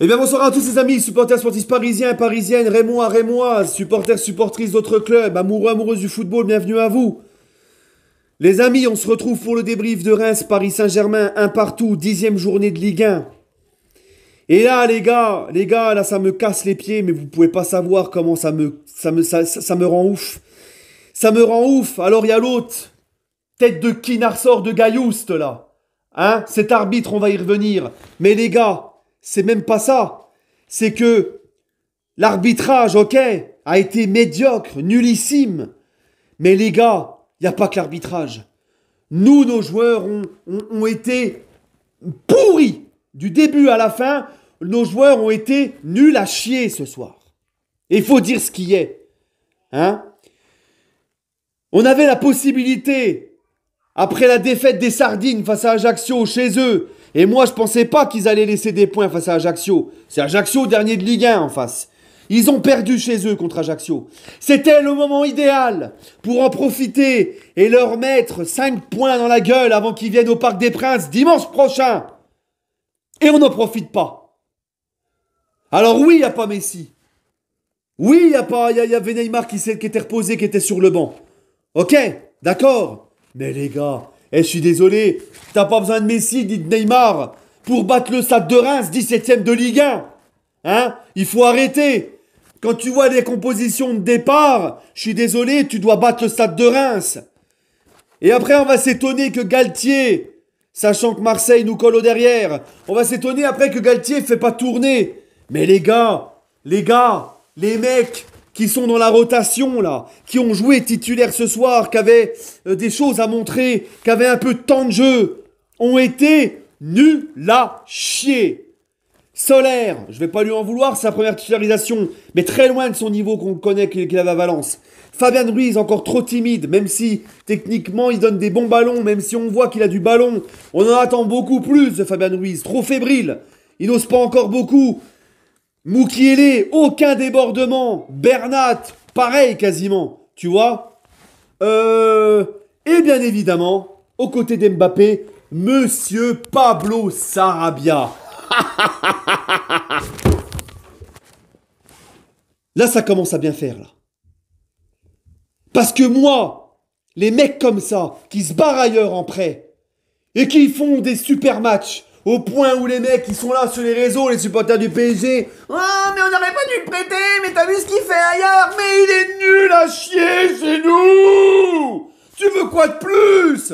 Eh bien bonsoir à tous les amis, supporters sportifs parisiens et parisiennes, Rémois, Rémoises, supporters, supportrices d'autres clubs, amoureux, amoureuses du football, bienvenue à vous. Les amis, on se retrouve pour le débrief de Reims, Paris Saint-Germain, un partout, dixième journée de Ligue 1. Et là les gars, les gars, là ça me casse les pieds, mais vous pouvez pas savoir comment ça me, ça me, ça, me rend ouf. Ça me rend ouf, alors il y a l'autre, tête de sort de Gaillouste là. Hein, cet arbitre, on va y revenir. Mais les gars, c'est même pas ça. C'est que l'arbitrage, ok, a été médiocre, nullissime. Mais les gars, il n'y a pas que l'arbitrage. Nous, nos joueurs, ont, ont, été pourris. Du début à la fin, nos joueurs ont été nuls à chier ce soir. Il faut dire ce qui est. Hein On avait la possibilité, après la défaite des Sardines face à Ajaccio chez eux, et moi, je pensais pas qu'ils allaient laisser des points face à Ajaccio. C'est Ajaccio, dernier de Ligue 1 en face. Ils ont perdu chez eux contre Ajaccio. C'était le moment idéal pour en profiter et leur mettre 5 points dans la gueule avant qu'ils viennent au Parc des Princes dimanche prochain. Et on n'en profite pas. Alors oui, il n'y a pas Messi. Oui, il y a pas, y, a, y qui était reposé, qui était sur le banc. Ok, d'accord. Mais les gars, eh, je suis désolé, t'as pas besoin de Messi, dit Neymar, pour battre le Stade de Reims, 17ème de Ligue 1. Hein Il faut arrêter. Quand tu vois les compositions de départ, je suis désolé, tu dois battre le Stade de Reims. Et après, on va s'étonner que Galtier, sachant que Marseille nous colle au derrière, on va s'étonner après que Galtier fait pas tourner. Mais les gars, les gars, les mecs, qui sont dans la rotation là, qui ont joué titulaire ce soir, qui avaient euh, des choses à montrer, qui avaient un peu de temps de jeu, ont été nuls à chier. Solaire, je ne vais pas lui en vouloir, sa première titularisation, mais très loin de son niveau qu'on connaît qu'il avait à Valence. Fabien Ruiz, encore trop timide, même si techniquement il donne des bons ballons, même si on voit qu'il a du ballon, on en attend beaucoup plus de Fabien Ruiz, trop fébrile, il n'ose pas encore beaucoup, Moukielé, aucun débordement. Bernat, pareil quasiment, tu vois. Euh, et bien évidemment, aux côtés d'Mbappé, Monsieur Pablo Sarabia. là, ça commence à bien faire, là. Parce que moi, les mecs comme ça, qui se barrent ailleurs en prêt, et qui font des super matchs, au point où les mecs, qui sont là sur les réseaux, les supporters du PSG. Oh, ah, mais on n'aurait pas dû le prêter, mais t'as vu ce qu'il fait ailleurs, mais il est nul à chier chez nous Tu veux quoi de plus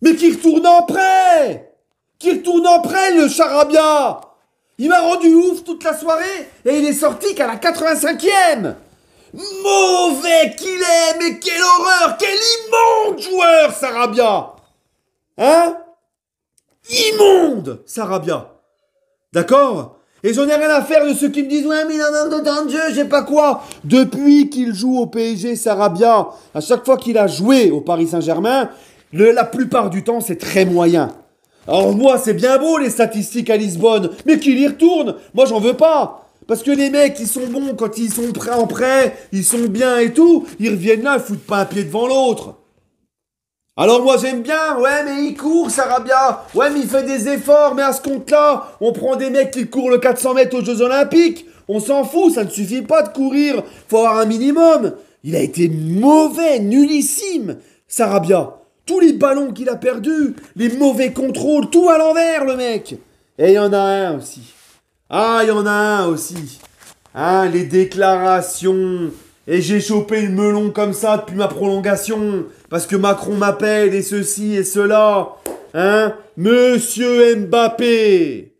Mais qu'il retourne en prêt Qu'il retourne en prêt, le charabia Il m'a rendu ouf toute la soirée, et il est sorti qu'à la 85ème Mauvais qu'il est, mais quelle horreur, quel immense joueur, Sarabia Hein immonde, Sarabia. D'accord Et j'en ai rien à faire de ceux qui me disent Ouais, mais il a de Dieu, j'ai pas quoi. Depuis qu'il joue au PSG, Sarabia, à chaque fois qu'il a joué au Paris Saint-Germain, la plupart du temps, c'est très moyen. Alors moi, c'est bien beau les statistiques à Lisbonne, mais qu'il y retourne, moi j'en veux pas. Parce que les mecs, ils sont bons quand ils sont prêts en prêt, ils sont bien et tout, ils reviennent là, ils foutent pas un pied devant l'autre. Alors moi j'aime bien, ouais mais il court Sarabia, ouais mais il fait des efforts, mais à ce compte-là, on prend des mecs qui courent le 400 mètres aux Jeux Olympiques, on s'en fout, ça ne suffit pas de courir, faut avoir un minimum. Il a été mauvais, nullissime, Sarabia. Tous les ballons qu'il a perdus, les mauvais contrôles, tout à l'envers le mec. Et il y en a un aussi. Ah, il y en a un aussi. Hein, les déclarations et j'ai chopé le melon comme ça depuis ma prolongation. Parce que Macron m'appelle et ceci et cela. Hein Monsieur Mbappé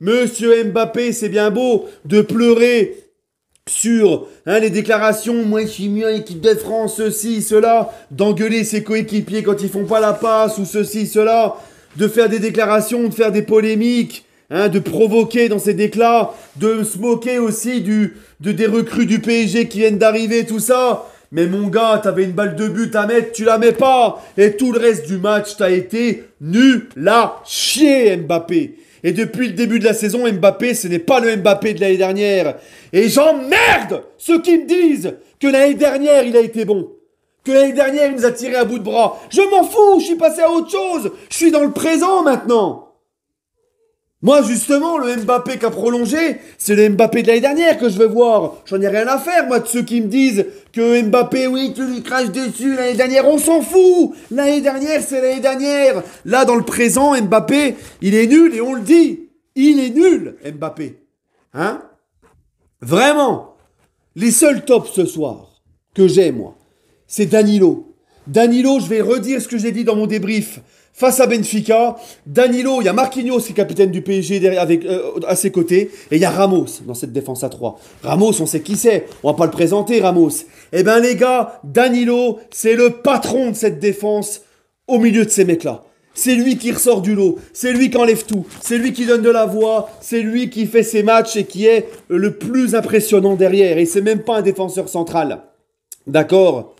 Monsieur Mbappé, c'est bien beau de pleurer sur hein, les déclarations, moi je suis mieux équipe de France, ceci, cela, d'engueuler ses coéquipiers quand ils font pas la passe ou ceci, cela, de faire des déclarations, de faire des polémiques, Hein, de provoquer dans ses déclats, de se moquer aussi du, de, des recrues du PSG qui viennent d'arriver, tout ça. Mais mon gars, t'avais une balle de but à mettre, tu la mets pas. Et tout le reste du match, t'as été nu, La chier, Mbappé. Et depuis le début de la saison, Mbappé, ce n'est pas le Mbappé de l'année dernière. Et j'emmerde ceux qui me disent que l'année dernière, il a été bon. Que l'année dernière, il nous a tiré à bout de bras. Je m'en fous, je suis passé à autre chose. Je suis dans le présent maintenant. Moi, justement, le Mbappé qu'a prolongé, c'est le Mbappé de l'année dernière que je veux voir. J'en ai rien à faire, moi, de ceux qui me disent que Mbappé, oui, tu lui craches dessus l'année dernière. On s'en fout L'année dernière, c'est l'année dernière. Là, dans le présent, Mbappé, il est nul et on le dit. Il est nul, Mbappé. Hein Vraiment. Les seuls tops ce soir que j'ai, moi, c'est Danilo. Danilo, je vais redire ce que j'ai dit dans mon débrief face à Benfica. Danilo, il y a Marquinhos qui est capitaine du PSG derrière, avec, euh, à ses côtés. Et il y a Ramos dans cette défense à 3. Ramos, on sait qui c'est. On va pas le présenter, Ramos. Eh ben les gars, Danilo, c'est le patron de cette défense au milieu de ces mecs-là. C'est lui qui ressort du lot, c'est lui qui enlève tout, c'est lui qui donne de la voix, c'est lui qui fait ses matchs et qui est le plus impressionnant derrière. Et c'est même pas un défenseur central. D'accord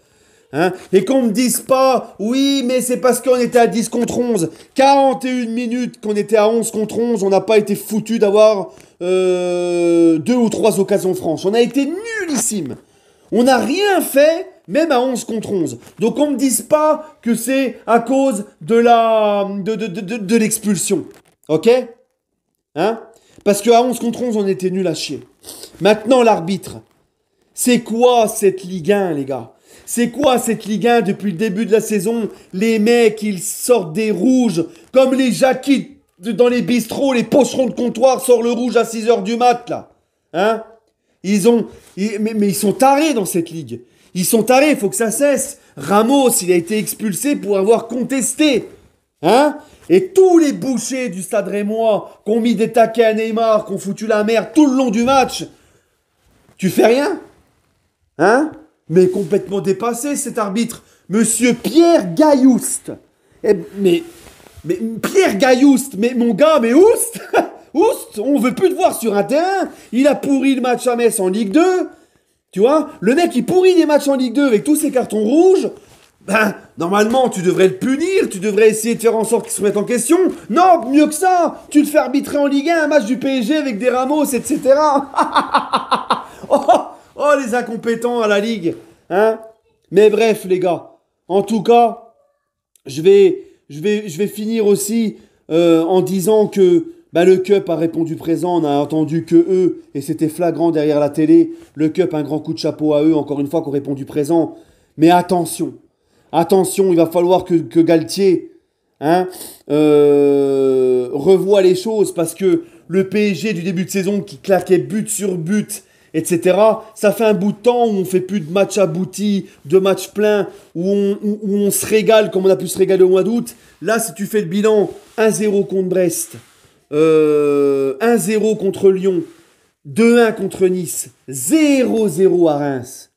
Hein. et qu'on me dise pas, oui, mais c'est parce qu'on était à 10 contre 11. 41 minutes qu'on était à 11 contre 11, on n'a pas été foutu d'avoir euh, deux ou trois occasions franches. On a été nullissime. On n'a rien fait, même à 11 contre 11. Donc on me dise pas que c'est à cause de la de, l'expulsion. OK hein Parce qu'à 11 contre 11, on était nul à chier. Maintenant l'arbitre. C'est quoi cette Ligue 1, les gars c'est quoi cette Ligue 1 depuis le début de la saison Les mecs, ils sortent des rouges, comme les jaquis dans les bistrots, les pocherons de comptoir sortent le rouge à 6h du mat, là. Hein Ils ont... mais, ils sont tarés dans cette Ligue. Ils sont tarés, il faut que ça cesse. Ramos, il a été expulsé pour avoir contesté. Hein Et tous les bouchers du stade rémois qui ont mis des taquets à Neymar, qui ont foutu la merde tout le long du match, tu fais rien Hein mais complètement dépassé cet arbitre, monsieur Pierre Gailloust. Eh, mais, mais Pierre Gailloust, mais mon gars, mais Oust Oust, on veut plus te voir sur un terrain. Il a pourri le match à Metz en Ligue 2. Tu vois, le mec il pourrit des matchs en Ligue 2 avec tous ses cartons rouges. Ben, normalement, tu devrais le punir, tu devrais essayer de faire en sorte qu'il se mette en question. Non, mieux que ça, tu te fais arbitrer en Ligue 1 un match du PSG avec des Ramos, etc. les incompétents à la ligue. Hein Mais bref, les gars. En tout cas, je vais, je vais, je vais finir aussi euh, en disant que bah, le Cup a répondu présent. On a entendu que eux, et c'était flagrant derrière la télé. Le Cup, un grand coup de chapeau à eux, encore une fois, qu'on répondu présent. Mais attention, attention, il va falloir que, Galtier hein, euh, revoie les choses parce que le PSG du début de saison qui claquait but sur but etc. Ça fait un bout de temps où on fait plus de matchs aboutis, de matchs pleins, où on, se régale comme on a pu se régaler au mois d'août. Là, si tu fais le bilan, 1-0 contre Brest, 1-0 euh, contre Lyon, 2-1 contre Nice, 0-0 à Reims.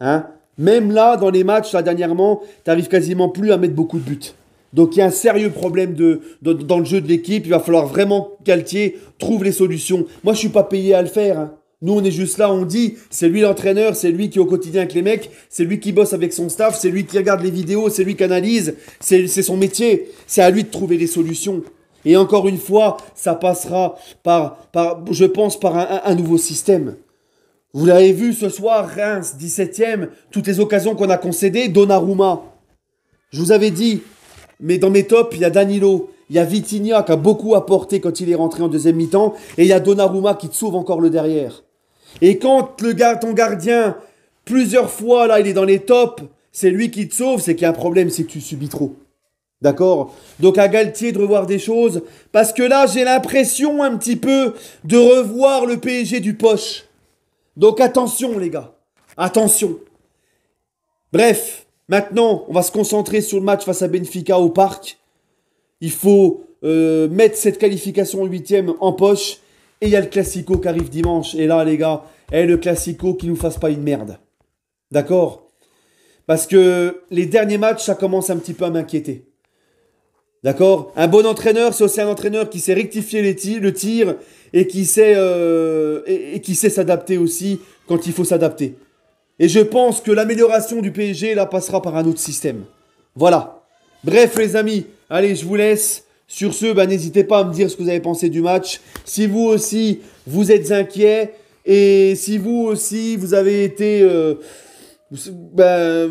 Hein Même là, dans les matchs, là, dernièrement, t'arrives quasiment plus à mettre beaucoup de buts. Donc il y a un sérieux problème de, dans le jeu de l'équipe. Il va falloir vraiment qu'Altier trouve les solutions. Moi, je suis pas payé à le faire. Hein. Nous, on est juste là, on dit, c'est lui l'entraîneur, c'est lui qui est au quotidien avec les mecs, c'est lui qui bosse avec son staff, c'est lui qui regarde les vidéos, c'est lui qui analyse, c'est son métier. C'est à lui de trouver les solutions. Et encore une fois, ça passera par, par je pense, par un, nouveau système. Vous l'avez vu ce soir, Reims, 17ème, toutes les occasions qu'on a concédées, Donnarumma. Je vous avais dit, mais dans mes tops, il y a Danilo, il y a Vitinha qui a beaucoup apporté quand il est rentré en deuxième mi-temps, et il y a Donnarumma qui te sauve encore le derrière. Et quand le ton gardien, plusieurs fois, là, il est dans les tops, c'est lui qui te sauve, c'est qu'il y a un problème, c'est que tu subis trop. D'accord Donc à Galtier de revoir des choses, parce que là, j'ai l'impression un petit peu de revoir le PSG du poche. Donc attention, les gars. Attention. Bref, maintenant, on va se concentrer sur le match face à Benfica au parc. Il faut euh, mettre cette qualification huitième en poche et il y a le Classico qui arrive dimanche. Et là, les gars, eh, le Classico qui nous fasse pas une merde. D'accord Parce que les derniers matchs, ça commence un petit peu à m'inquiéter. D'accord Un bon entraîneur, c'est aussi un entraîneur qui sait rectifier les le tir et qui sait, euh, et, et qui sait s'adapter aussi quand il faut s'adapter. Et je pense que l'amélioration du PSG, là, passera par un autre système. Voilà. Bref, les amis, allez, je vous laisse. Sur ce, bah, n'hésitez pas à me dire ce que vous avez pensé du match. Si vous aussi, vous êtes inquiet, et si vous aussi, vous avez été euh, bah,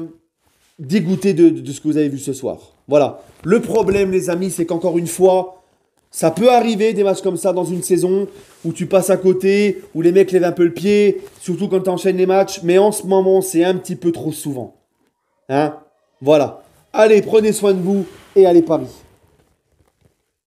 dégoûté de, de, ce que vous avez vu ce soir. Voilà. Le problème, les amis, c'est qu'encore une fois, ça peut arriver des matchs comme ça dans une saison où tu passes à côté, où les mecs lèvent un peu le pied, surtout quand tu enchaînes les matchs. Mais en ce moment, c'est un petit peu trop souvent. Hein Voilà. Allez, prenez soin de vous et allez Paris.